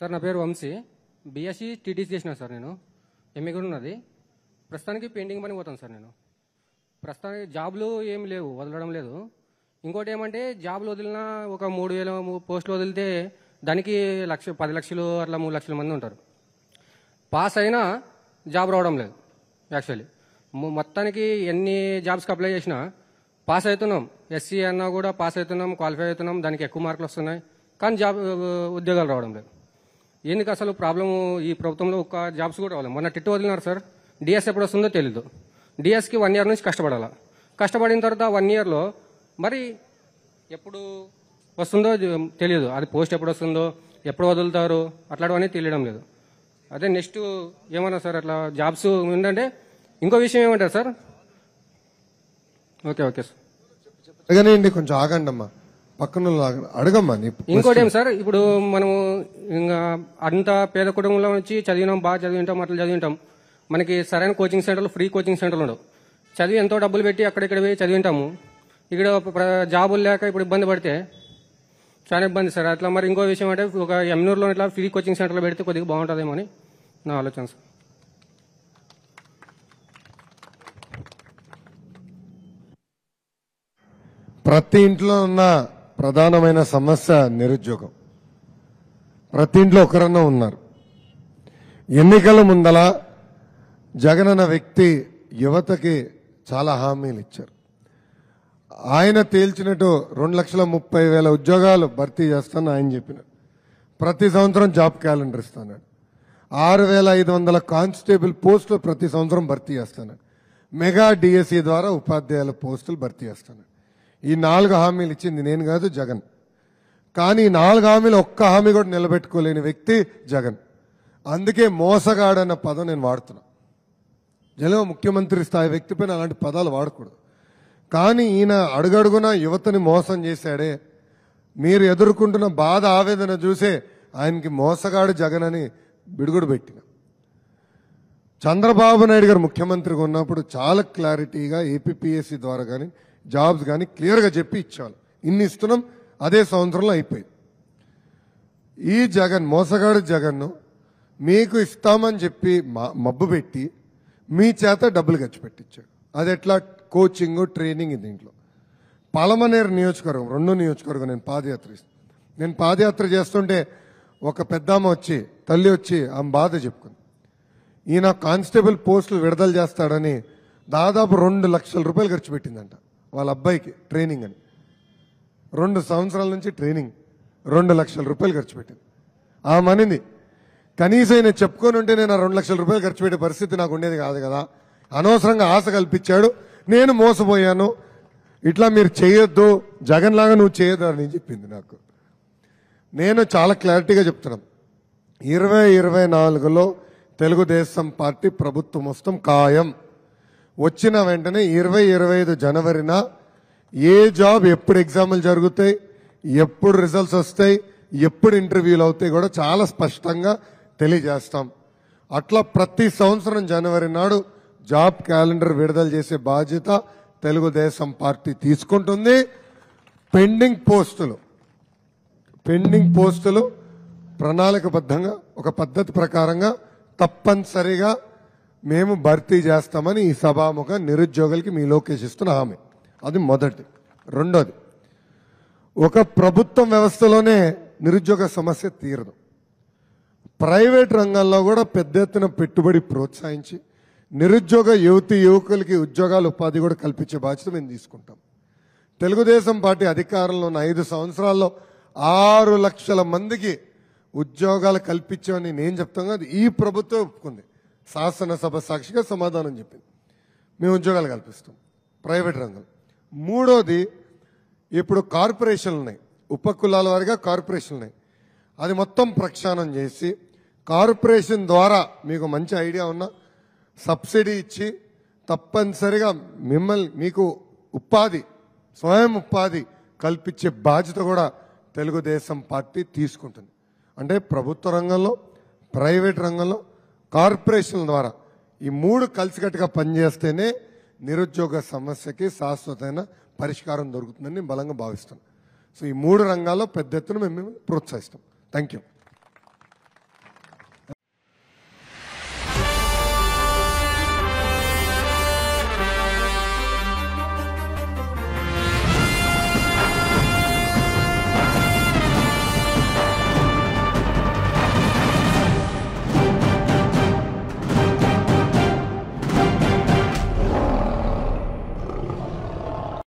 sir నా పేరు Vamsi BSc TTC e చేసిన సార్ నేను ఎంఏ కూడా ఉన్నది ప్రస్తుతానికి పెయింటింగ్ పని పోతాను సార్ నేను ప్రస్తుతానికి జాబ్లు ఏమి లేవు వదలడం లేదు ఇంకోటి ఏమంటే జాబ్లు వదిలినా ఒక మూడు వేల పోస్టులు వదిలితే దానికి లక్ష పది లక్షలు అట్లా మూడు లక్షల మంది ఉంటారు పాస్ అయినా జాబ్ రావడం లేదు యాక్చువల్లీ మొత్తానికి ఎన్ని జాబ్స్కి అప్లై చేసినా పాస్ అవుతున్నాం ఎస్సీ e అన్నా కూడా పాస్ అవుతున్నాం క్వాలిఫై అవుతున్నాం దానికి ఎక్కువ మార్కులు వస్తున్నాయి కానీ జాబ్ ఉద్యోగాలు రావడం లేదు ఎందుకు అసలు ప్రాబ్లము ఈ ప్రభుత్వంలో ఒక జాబ్స్ కూడా రావాలి మొన్న టిట్టు వదిలినారు సార్ డిఎస్ ఎప్పుడు వస్తుందో తెలీదు డిఎస్కి వన్ ఇయర్ నుంచి కష్టపడాలా కష్టపడిన తర్వాత వన్ ఇయర్లో మరి ఎప్పుడు వస్తుందో తెలియదు అది పోస్ట్ ఎప్పుడు వస్తుందో ఎప్పుడు వదులుతారు అట్లాంటివన్నీ తెలియడం లేదు అదే నెక్స్ట్ ఏమన్నా సార్ అట్లా జాబ్స్ ఉందంటే ఇంకో విషయం ఏమంటారు సార్ ఓకే ఓకే సార్ కొంచెం ఆగండి అమ్మా పక్కన అడగమ్మని ఇంకోటి ఏం సార్ ఇప్పుడు మనము ఇంకా అంత పేద కుటుంబంలో నుంచి చదివినాం బాగా చదివింటాం అట్లా చదివింటాం మనకి సరైన కోచింగ్ సెంటర్లు ఫ్రీ కోచింగ్ సెంటర్లు ఉండవు చదివి ఎంతో డబ్బులు పెట్టి అక్కడిక్కడ పోయి చదివింటాము ఇక్కడ జాబులు లేక ఇప్పుడు ఇబ్బంది పడితే చాలా ఇబ్బంది సార్ అట్లా మరి ఇంకో విషయం అంటే ఒక ఎమ్నూరులో ఇట్లా ఫ్రీ కోచింగ్ సెంటర్లో పెడితే కొద్దిగా బాగుంటుందేమో అని నా ఆలోచన సార్ ప్రతి ఇంట్లో ఉన్న ప్రధానమైన సమస్య నిరుద్యోగం ప్రతి ఇంట్లో ఒకరన్నా ఉన్నారు ఎన్నికల ముందల జగన్ అన్న వ్యక్తి యువతకి చాలా హామీలు ఇచ్చారు ఆయన తేల్చినట్టు రెండు లక్షల ముప్పై వేల ఉద్యోగాలు భర్తీ చేస్తానని ఆయన చెప్పిన ప్రతి సంవత్సరం జాబ్ క్యాలెండర్ ఇస్తాను ఆరు వేల ఐదు వందల కానిస్టేబుల్ పోస్టులు ప్రతి సంవత్సరం భర్తీ చేస్తాను మెగా డిఎస్సి ద్వారా ఉపాధ్యాయుల పోస్టులు భర్తీ చేస్తాను ఈ నాలుగు హామీలు ఇచ్చింది నేను కాదు జగన్ కానీ ఈ నాలుగు హామీలు ఒక్క హామీ కూడా నిలబెట్టుకోలేని వ్యక్తి జగన్ అందుకే మోసగాడన్న పదం నేను వాడుతున్నా జగన్ ముఖ్యమంత్రి స్థాయి వ్యక్తిపైన అలాంటి పదాలు వాడకూడదు కానీ ఈయన అడుగడుగున యువతని మోసం చేశాడే మీరు ఎదుర్కొంటున్న బాధ ఆవేదన చూసే ఆయనకి మోసగాడు జగన్ అని బిడుగుడు పెట్టిన చంద్రబాబు నాయుడు గారు ముఖ్యమంత్రిగా ఉన్నప్పుడు చాలా క్లారిటీగా ఏపీపీఎస్సీ ద్వారా కానీ జాబ్స్ కానీ క్లియర్గా చెప్పి ఇచ్చేవాళ్ళు ఇన్ని ఇస్తున్నాం అదే సంవత్సరంలో అయిపోయింది ఈ జగన్ మోసగాడు జగన్ను మీకు ఇస్తామని చెప్పి మబ్బు పెట్టి మీ చేత డబ్బులు ఖర్చు పెట్టించాడు అది ఎట్లా కోచింగ్ ట్రైనింగ్ దీంట్లో పలమనేరు నియోజకవర్గం రెండు నియోజకవర్గం నేను పాదయాత్ర నేను పాదయాత్ర చేస్తుంటే ఒక పెద్దమ్మ వచ్చి తల్లి వచ్చి ఆమె బాధ చెప్పుకుంది ఈయన కానిస్టేబుల్ పోస్టులు విడుదల చేస్తాడని దాదాపు రెండు లక్షల రూపాయలు ఖర్చు పెట్టిందంట వాళ్ళ అబ్బాయికి ట్రైనింగ్ అని రెండు సంవత్సరాల నుంచి ట్రైనింగ్ రెండు లక్షల రూపాయలు ఖర్చు పెట్టింది ఆ మనింది కనీసం నేను చెప్పుకొని ఉంటే నేను రెండు లక్షల రూపాయలు ఖర్చు పెట్టే పరిస్థితి నాకు ఉండేది కాదు కదా అనవసరంగా ఆశ కల్పించాడు నేను మోసపోయాను ఇట్లా మీరు చేయొద్దు జగన్ లాగా నువ్వు చేయొద్దు అని చెప్పింది నాకు నేను చాలా క్లారిటీగా చెప్తున్నాను ఇరవై ఇరవై నాలుగులో తెలుగుదేశం పార్టీ ప్రభుత్వం వస్తాం ఖాయం వచ్చిన వెంటనే ఇరవై ఇరవై ఐదు జనవరిన ఏ జాబ్ ఎప్పుడు ఎగ్జామ్లు జరుగుతాయి ఎప్పుడు రిజల్ట్స్ వస్తాయి ఎప్పుడు ఇంటర్వ్యూలు అవుతాయి కూడా చాలా స్పష్టంగా తెలియజేస్తాం అట్లా ప్రతి సంవత్సరం జనవరి నాడు జాబ్ క్యాలెండర్ విడుదల చేసే బాధ్యత తెలుగుదేశం పార్టీ తీసుకుంటుంది పెండింగ్ పోస్టులు పెండింగ్ పోస్టులు ప్రణాళికబద్ధంగా ఒక పద్ధతి ప్రకారంగా తప్పనిసరిగా మేము భర్తీ చేస్తామని ఈ సభాముఖ నిరుద్యోగులకి మీ లోకేష్ ఇస్తున్న హామీ అది మొదటి రెండోది ఒక ప్రభుత్వం వ్యవస్థలోనే నిరుద్యోగ సమస్య తీరదు ప్రైవేట్ రంగంలో కూడా పెద్ద ఎత్తున పెట్టుబడి ప్రోత్సహించి నిరుద్యోగ యువతి యువకులకి ఉద్యోగాలు ఉపాధి కూడా కల్పించే బాధ్యత మేము తీసుకుంటాం తెలుగుదేశం పార్టీ అధికారంలో ఉన్న ఐదు సంవత్సరాల్లో ఆరు లక్షల మందికి ఉద్యోగాలు కల్పించామని నేను చెప్తాను అది ఈ ప్రభుత్వం ఒప్పుకుంది శాసనసభ సాక్షిగా సమాధానం చెప్పింది మేము ఉద్యోగాలు కల్పిస్తాం ప్రైవేట్ రంగం మూడోది ఇప్పుడు కార్పొరేషన్లు ఉన్నాయి ఉపకులాల వారిగా కార్పొరేషన్లు ఉన్నాయి అది మొత్తం ప్రక్షాళన చేసి కార్పొరేషన్ ద్వారా మీకు మంచి ఐడియా ఉన్న సబ్సిడీ ఇచ్చి తప్పనిసరిగా మిమ్మల్ని మీకు ఉపాధి స్వయం ఉపాధి కల్పించే బాధ్యత కూడా తెలుగుదేశం పార్టీ తీసుకుంటుంది అంటే ప్రభుత్వ రంగంలో ప్రైవేట్ రంగంలో కార్పొరేషన్ల ద్వారా ఈ మూడు కలిసికట్టుగా పనిచేస్తేనే నిరుద్యోగ సమస్యకి శాశ్వతమైన పరిష్కారం దొరుకుతుందని బలంగా భావిస్తున్నాను సో ఈ మూడు రంగాల్లో పెద్ద ఎత్తున మేము ప్రోత్సహిస్తాం థ్యాంక్ యూ